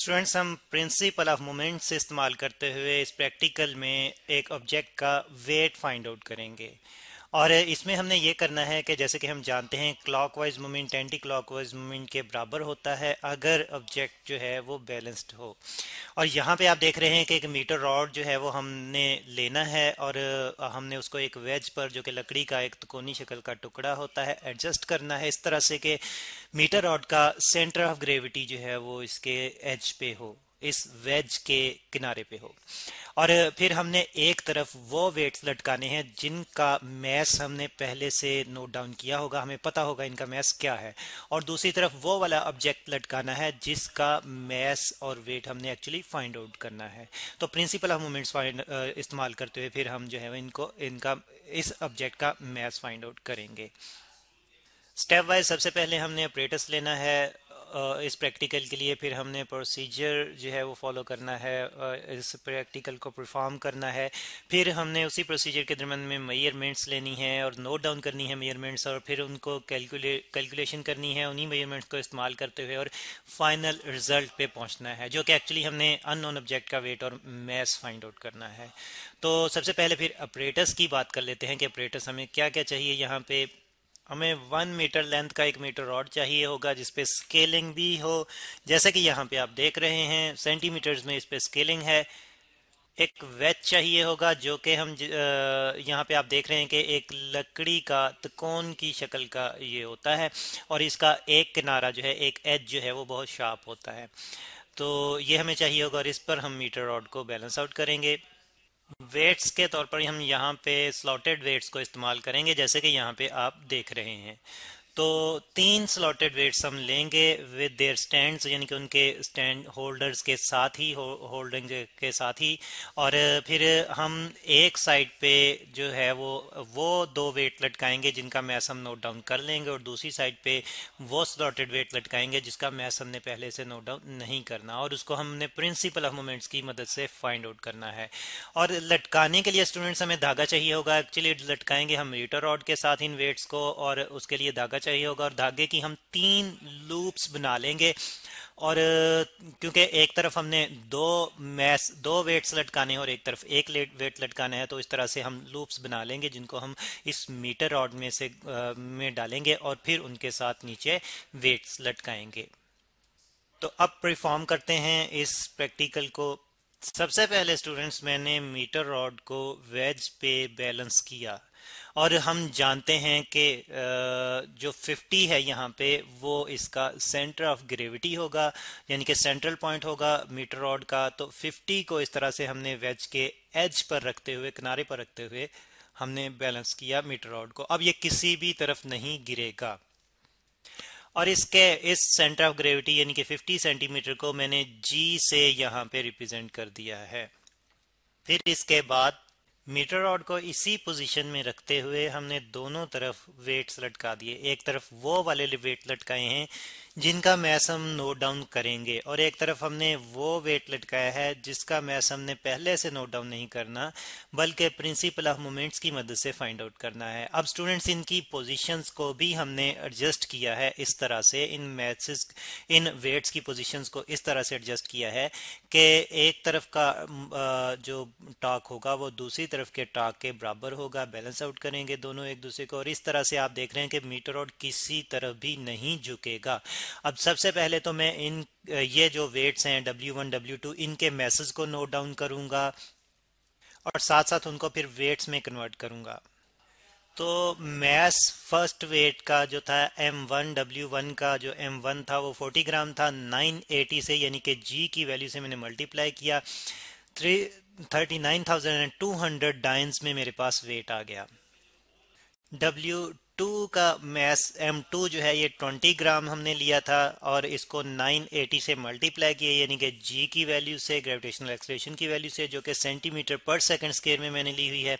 students हम principle of moments इस्तेमाल करते हुए इस प्रैक्टिकल में एक ऑब्जेक्ट का वेट फाइंड आउट करेंगे और इसमें हमने ये करना है कि जैसे कि हम जानते हैं wise movement anti wise movement के बराबर होता है अगर ऑब्जेक्ट जो है वो बैलेंस्ड हो और यहाँ पे आप देख रहे हैं कि एक मीटर रॉड जो है वो हमने लेना है और हमने उसको एक वेज पर जो कि लकड़ी का एक कोनी शक्ल का टुकड़ा होता है एडजस्ट करना है इस तरह से कि मीटर रॉड का सेंटर ऑफ ग्रेविटी जो है वो इसके एज पे हो इस वेज के किनारे पे हो और फिर हमने एक तरफ वो वेट्स लटकाने हैं जिनका मैस हमने पहले से नोट डाउन किया होगा हमें पता होगा इनका मैस क्या है और दूसरी तरफ वो वाला ऑब्जेक्ट लटकाना है जिसका मैस और वेट हमने एक्चुअली फाइंड आउट करना है तो प्रिंसिपल ऑफ मोमेंट्स इस्तेमाल करते हुए फिर हम जो है इनको इनका इस ऑब्जेक्ट का मैस फाइंड आउट करेंगे स्टेप वाइज सबसे पहले हमने अपरेटस लेना है इस प्रैक्टिकल के लिए फिर हमने प्रोसीजर जो है वो फॉलो करना है इस प्रैक्टिकल को परफॉर्म करना है फिर हमने उसी प्रोसीजर के दरमियान में मेयरमेंट्स लेनी है और नोट डाउन करनी है मेयरमेंट्स और फिर उनको कैलकुले कैलकुलेशन करनी है उन्हीं मेयरमेंट्स को इस्तेमाल करते हुए और फाइनल रिजल्ट पे पहुंचना है जो कि एक्चुअली हमने अननोन ऑब्जेक्ट का वेट और मैस फाइंड आउट करना है तो सबसे पहले फिर ऑपरेटर्स की बात कर लेते हैं कि ऑपरेटर्स हमें क्या क्या चाहिए यहाँ पे हमें वन मीटर लेंथ का एक मीटर रॉड चाहिए होगा जिसपे स्केलिंग भी हो जैसे कि यहाँ पे आप देख रहे हैं सेंटीमीटर्स में इस पर स्केलिंग है एक वेच चाहिए होगा जो कि हम यहाँ पे आप देख रहे हैं कि एक लकड़ी का तकोन की शक्ल का ये होता है और इसका एक किनारा जो है एक एज जो है वो बहुत शार्प होता है तो ये हमें चाहिए होगा और इस पर हम मीटर रॉड को बैलेंस आउट करेंगे वेट्स के तौर पर हम यहाँ पे स्लॉटेड वेट्स को इस्तेमाल करेंगे जैसे कि यहाँ पे आप देख रहे हैं तो तीन स्लॉटेड वेट्स हम लेंगे विद देयर स्टैंड्स यानी कि उनके स्टैंड होल्डर्स के साथ ही होल्डिंग के साथ ही और फिर हम एक साइड पे जो है वो वो दो वेट लटकाएंगे जिनका मैस हम नोट डाउन कर लेंगे और दूसरी साइड पे वो स्लॉटेड वेट लटकाएंगे जिसका मैस हमने पहले से नोट डाउन नहीं करना और उसको हमने प्रिंसिपल ऑफ मोमेंट्स की मदद से फाइंड आउट करना है और लटकाने के लिए स्टूडेंट्स हमें धागा चाहिए होगा एक्चुअली लटकाएंगे हम रिटर रॉड के साथ इन वेट्स को और उसके लिए धागा चाहिए होगा और धागे की हम तीन लूप्स बना लेंगे और क्योंकि एक तरफ हमने दो मैस दो वेट्स लटकाने हैं और एक तरफ एक वेट लटकाना है तो इस तरह से हम लूप्स बना लेंगे जिनको हम इस मीटर रॉड में से आ, में डालेंगे और फिर उनके साथ नीचे वेट्स लटकाएंगे तो अब परफॉर्म करते हैं इस प्रैक्टिकल को सबसे पहले स्टूडेंट्स मैंने मीटर रॉड को वेज पे बैलेंस किया और हम जानते हैं कि जो 50 है यहाँ पे वो इसका सेंटर ऑफ ग्रेविटी होगा यानी कि सेंट्रल पॉइंट होगा मीटर रॉड का तो 50 को इस तरह से हमने वेज के एज पर रखते हुए किनारे पर रखते हुए हमने बैलेंस किया मीटर रॉड को अब ये किसी भी तरफ नहीं गिरेगा और इसके इस सेंटर ऑफ ग्रेविटी यानी कि 50 सेंटीमीटर को मैंने जी से यहाँ पे रिप्रेजेंट कर दिया है फिर इसके बाद मीटर रॉड को इसी पोजीशन में रखते हुए हमने दोनों तरफ वेट्स लटका दिए एक तरफ वो वाले वेट लटकाए हैं जिनका मैस हम नोट डाउन करेंगे और एक तरफ हमने वो वेट लटकाया है जिसका मैस हमने पहले से नोट डाउन नहीं करना बल्कि प्रिंसिपल ऑफ मोमेंट्स की मदद से फाइंड आउट करना है अब स्टूडेंट्स इनकी पोजीशंस को भी हमने एडजस्ट किया है इस तरह से इन मैथ्स इन वेट्स की पोजीशंस को इस तरह से एडजस्ट किया है कि एक तरफ का जो टाक होगा वो दूसरी तरफ के टाक के बराबर होगा बैलेंस आउट करेंगे दोनों एक दूसरे को और इस तरह से आप देख रहे हैं कि मीटर और किसी तरफ भी नहीं झुकेगा अब सबसे पहले तो मैं इन ये जो वेट्स हैं डब्ल्यू वन डब्ल्यू टू इनके मैसेज को नोट डाउन करूंगा और साथ साथ उनको फिर वेट्स में कन्वर्ट करूंगा तो मैस फर्स्ट वेट का जो था एम वन डब्ल्यू वन का जो एम वन था वो फोर्टी ग्राम था नाइन एटी से यानी कि जी की वैल्यू से मैंने मल्टीप्लाई किया three thirty nine thousand and two hundred dynes में मेरे पास वेट आ गया डब्ल्यू टू का मैस एम टू जो है ये ट्वेंटी ग्राम हमने लिया था और इसको नाइन एटी से मल्टीप्लाई किया यानी कि जी की वैल्यू से ग्रेविटेशनल एक्सलेशन की वैल्यू से जो कि सेंटीमीटर पर सेकंड स्केयर में मैंने ली हुई है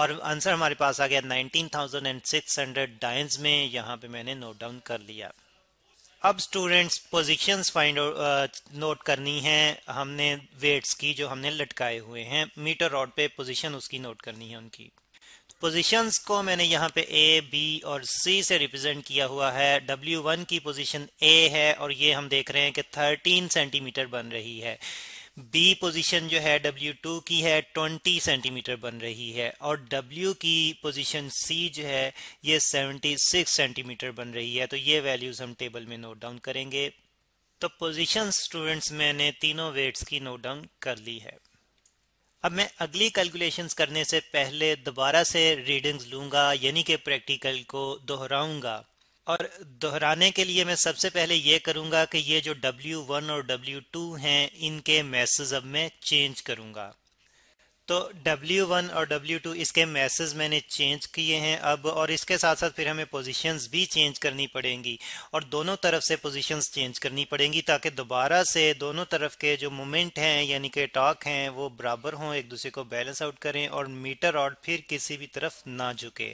और आंसर हमारे पास आ गया 19,600 डायंस में यहाँ पे मैंने नोट डाउन कर लिया अब स्टूडेंट्स पोजीशंस फाइंड नोट करनी है हमने वेट्स की जो हमने लटकाए हुए हैं मीटर रॉड पे पोजीशन उसकी नोट करनी है उनकी पोजीशंस को मैंने यहाँ पे ए बी और सी से रिप्रेजेंट किया हुआ है डब्ल्यू वन की पोजीशन ए है और ये हम देख रहे हैं कि थर्टीन सेंटीमीटर बन रही है बी पोजीशन जो है डब्ल्यू टू की है ट्वेंटी सेंटीमीटर बन रही है और डब्ल्यू की पोजीशन सी जो है ये सेवेंटी सिक्स सेंटीमीटर बन रही है तो ये वैल्यूज हम टेबल में नोट डाउन करेंगे तो पोजीशन स्टूडेंट्स मैंने तीनों वेट्स की नोट डाउन कर ली है अब मैं अगली कैलकुलेशंस करने से पहले दोबारा से रीडिंग्स लूंगा यानी कि प्रैक्टिकल को दोहराऊंगा और दोहराने के लिए मैं सबसे पहले ये करूंगा कि ये जो W1 और W2 हैं इनके मैसेज अब मैं चेंज करूंगा तो W1 और W2 इसके मैसेज मैंने चेंज किए हैं अब और इसके साथ साथ फिर हमें पोजीशंस भी चेंज करनी पड़ेंगी और दोनों तरफ से पोजीशंस चेंज करनी पड़ेंगी ताकि दोबारा से दोनों तरफ के जो मोमेंट हैं यानी कि टॉक हैं वो बराबर हों एक दूसरे को बैलेंस आउट करें और मीटर और फिर किसी भी तरफ ना झुके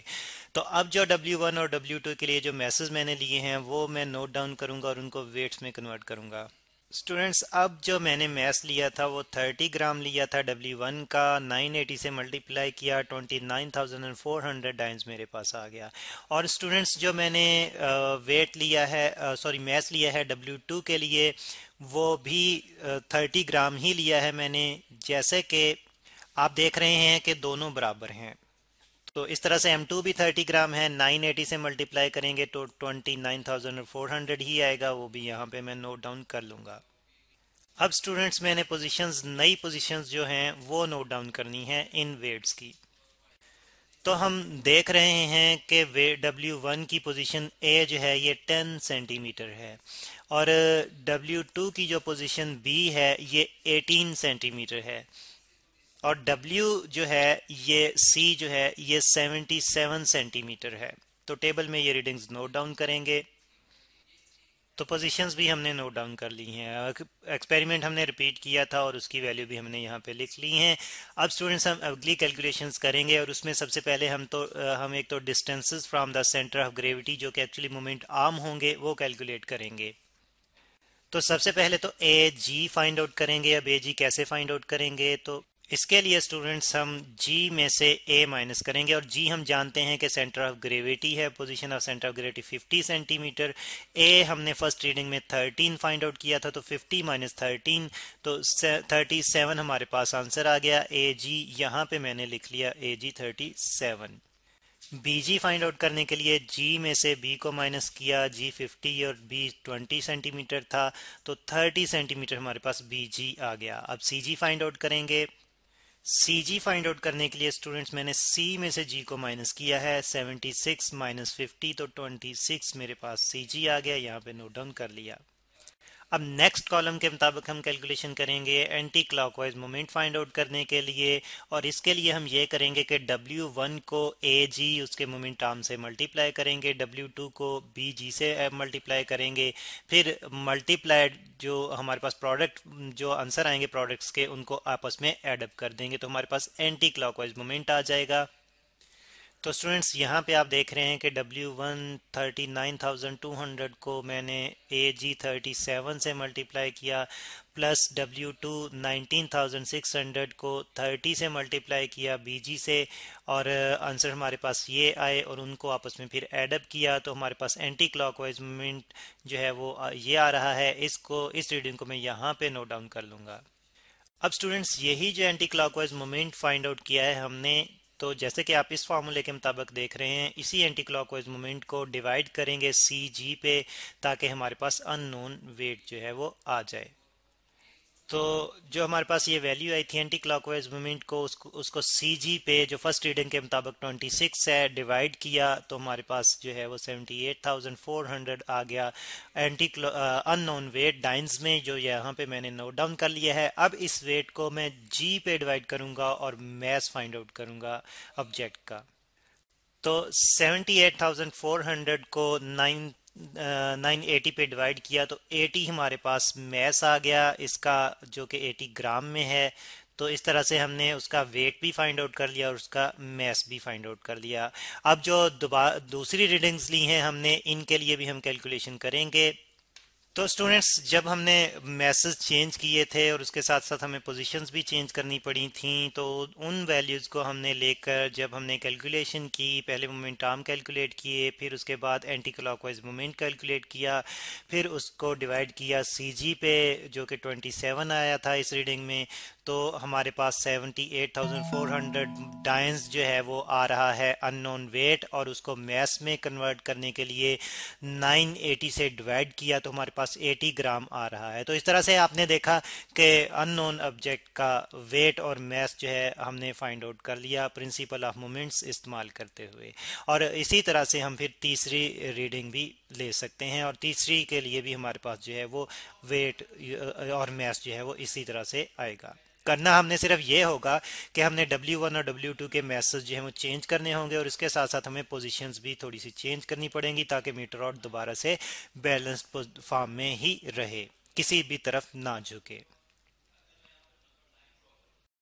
तो अब जो W1 और W2 के लिए जो मैसेज मैंने लिए हैं वो मैं नोट डाउन करूँगा और उनको वेट्स में कन्वर्ट करूँगा स्टूडेंट्स अब जो मैंने मैथ लिया था वो 30 ग्राम लिया था W1 का 980 से मल्टीप्लाई किया 29,400 डाइम्स मेरे पास आ गया और स्टूडेंट्स जो मैंने वेट लिया है सॉरी मैथ लिया है W2 के लिए वो भी 30 ग्राम ही लिया है मैंने जैसे कि आप देख रहे हैं कि दोनों बराबर हैं तो इस तरह से M2 भी 30 ग्राम है 980 से मल्टीप्लाई करेंगे तो 29,400 ही आएगा वो भी यहाँ पे मैं नोट डाउन कर लूँगा अब स्टूडेंट्स मैंने पोजीशंस नई पोजीशंस जो हैं वो नोट डाउन करनी है इन वेट्स की तो हम देख रहे हैं कि डब्ल्यू वन की पोजीशन ए जो है ये 10 सेंटीमीटर है और डब्ल्यू टू की जो पोजीशन बी है ये 18 सेंटीमीटर है और W जो है ये C जो है ये 77 सेंटीमीटर है तो टेबल में ये रीडिंग्स नोट डाउन करेंगे तो पोजीशंस भी हमने नोट डाउन कर ली हैं एक्सपेरिमेंट हमने रिपीट किया था और उसकी वैल्यू भी हमने यहाँ पे लिख ली हैं अब स्टूडेंट्स हम अगली कैलकुलेशंस करेंगे और उसमें सबसे पहले हम तो हम एक तो distances from the centre of gravity जो कि एक्चुअली मोमेंट आर्म होंगे वो कैलकुलेट करेंगे तो सबसे पहले तो ए जी फाइंड आउट करेंगे अब ए जी कैसे फाइंड आउट करेंगे तो इसके लिए स्टूडेंट्स हम जी में से ए माइनस करेंगे और जी हम जानते हैं कि सेंटर ऑफ ग्रेविटी है position of centre of gravity 50 centimetre ए हमने फर्स्ट रीडिंग में 13 फाइंड आउट किया था तो 50 माइनस थर्टीन तो 37 हमारे पास आंसर आ गया ए जी यहाँ पे मैंने लिख लिया A G thirty seven B G find out करने के लिए जी में से बी को माइनस किया जी 50 और बी 20 सेंटीमीटर था तो 30 सेंटीमीटर हमारे पास बी जी आ गया अब सी जी फाइंड आउट करेंगे सी जी फाइंड आउट करने के लिए स्टूडेंट्स मैंने सी में से जी को माइनस किया है 76 सिक्स माइनस फिफ्टी तो 26 मेरे पास सी जी आ गया यहाँ पे नोट डाउन कर लिया अब नेक्स्ट कॉलम के मुताबिक हम कैलकुलेशन करेंगे anti clockwise moment find out करने के लिए और इसके लिए हम ये करेंगे कि डब्ल्यू वन को ए जी उसके मोमेंट आर्म से मल्टीप्लाई करेंगे डब्ल्यू टू को बी जी से मल्टीप्लाई करेंगे फिर मल्टीप्लाइड जो हमारे पास प्रोडक्ट जो आंसर आएंगे प्रोडक्ट्स के उनको आपस में एडअप कर देंगे तो हमारे पास एंटी क्लॉकवाइज मोमेंट आ जाएगा तो स्टूडेंट्स यहाँ पे आप देख रहे हैं कि W1 one thirty nine thousand two hundred को मैंने ए जी थर्टी सेवन से मल्टीप्लाई किया plus W two nineteen thousand six hundred को थर्टी से मल्टीप्लाई किया BG से और आंसर uh, हमारे पास ये आए और उनको आपस में फिर एडअप किया तो हमारे पास एंटी क्लॉक वाइज मूवमेंट जो है वो uh, ये आ रहा है इसको इस रीडिंग को मैं यहाँ पे नोट डाउन कर लूँगा अब स्टूडेंट्स यही जो anti clockwise moment find out किया है हमने तो जैसे कि आप इस फार्मूले के मुताबिक देख रहे हैं इसी एंटी क्लॉकवाइज मोमेंट को डिवाइड करेंगे सी जी पे ताकि हमारे पास अननोन वेट जो है वो आ जाए तो जो हमारे पास ये वैल्यू आई थी एंटी क्लॉकवाइज मूवमेंट को उसको उसको सी पे जो फर्स्ट रीडिंग के मुताबिक 26 है डिवाइड किया तो हमारे पास जो है वो 78,400 आ गया एंटी अननोन वेट डाइंस में जो यहाँ पे मैंने नोट डाउन कर लिया है अब इस वेट को मैं जी पे डिवाइड करूँगा और मैथ फाइंड आउट करूँगा ऑब्जेक्ट का तो सेवेंटी को नाइन नाइन एटी पे डिवाइड किया तो एटी हमारे पास मैस आ गया इसका जो कि एटी ग्राम में है तो इस तरह से हमने उसका वेट भी फाइंड आउट कर लिया और उसका मैस भी फाइंड आउट कर लिया अब जो दूसरी रीडिंग्स ली हैं हमने इनके लिए भी हम कैलकुलेशन करेंगे तो स्टूडेंट्स जब हमने मैसेज चेंज किए थे और उसके साथ साथ हमें पोजीशंस भी चेंज करनी पड़ी थी तो उन वैल्यूज़ को हमने लेकर जब हमने कैलकुलेशन की पहले मोमेंट आर्म कैलकुलेट किए फिर उसके बाद एंटी क्लॉकवाइज मोमेंट कैलकुलेट किया फिर उसको डिवाइड किया सीजी पे जो कि 27 आया था इस रीडिंग में तो हमारे पास सेवेंटी डायंस जो है वो आ रहा है अननोन वेट और उसको मैथ्स में कन्वर्ट करने के लिए नाइन से डिवाइड किया तो हमारे पास पास 80 ग्राम आ रहा है तो इस तरह से आपने देखा कि अननोन ऑब्जेक्ट का वेट और मैस जो है हमने फाइंड आउट कर लिया प्रिंसिपल ऑफ मोमेंट्स इस्तेमाल करते हुए और इसी तरह से हम फिर तीसरी रीडिंग भी ले सकते हैं और तीसरी के लिए भी हमारे पास जो है वो वेट और मैस जो है वो इसी तरह से आएगा करना हमने सिर्फ ये होगा कि हमने W1 और W2 के मैसेज जो हैं वो चेंज करने होंगे और इसके साथ साथ हमें पोजीशंस भी थोड़ी सी चेंज करनी पड़ेंगी ताकि मीटर आउट दोबारा से बैलेंस्ड फॉर्म में ही रहे किसी भी तरफ ना झुके